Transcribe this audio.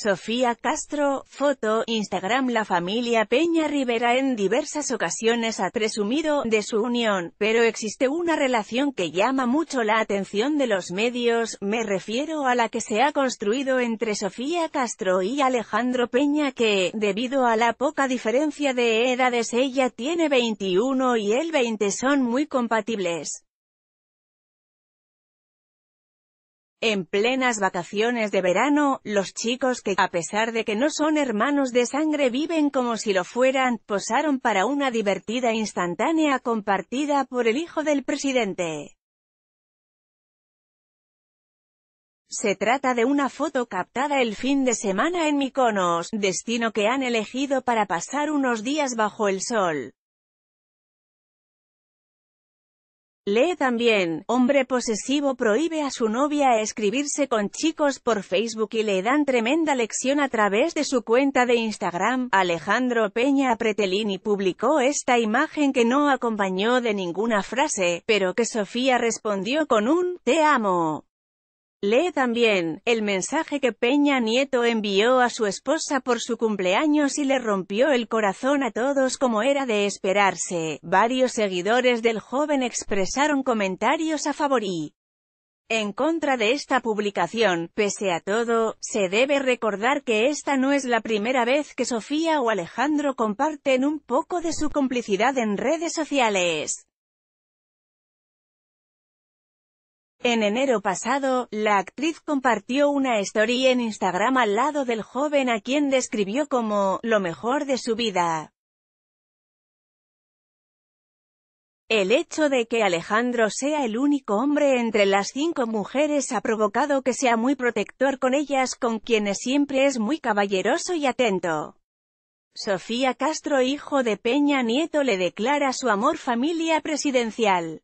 Sofía Castro, foto, Instagram La familia Peña Rivera en diversas ocasiones ha presumido de su unión, pero existe una relación que llama mucho la atención de los medios, me refiero a la que se ha construido entre Sofía Castro y Alejandro Peña que, debido a la poca diferencia de edades ella tiene 21 y él 20 son muy compatibles. En plenas vacaciones de verano, los chicos que, a pesar de que no son hermanos de sangre viven como si lo fueran, posaron para una divertida instantánea compartida por el hijo del presidente. Se trata de una foto captada el fin de semana en Mykonos, destino que han elegido para pasar unos días bajo el sol. Lee también, hombre posesivo prohíbe a su novia escribirse con chicos por Facebook y le dan tremenda lección a través de su cuenta de Instagram. Alejandro Peña Pretelini publicó esta imagen que no acompañó de ninguna frase, pero que Sofía respondió con un «Te amo». Lee también, el mensaje que Peña Nieto envió a su esposa por su cumpleaños y le rompió el corazón a todos como era de esperarse. Varios seguidores del joven expresaron comentarios a favor y en contra de esta publicación. Pese a todo, se debe recordar que esta no es la primera vez que Sofía o Alejandro comparten un poco de su complicidad en redes sociales. En enero pasado, la actriz compartió una story en Instagram al lado del joven a quien describió como «lo mejor de su vida». El hecho de que Alejandro sea el único hombre entre las cinco mujeres ha provocado que sea muy protector con ellas con quienes siempre es muy caballeroso y atento. Sofía Castro hijo de Peña Nieto le declara su amor familia presidencial.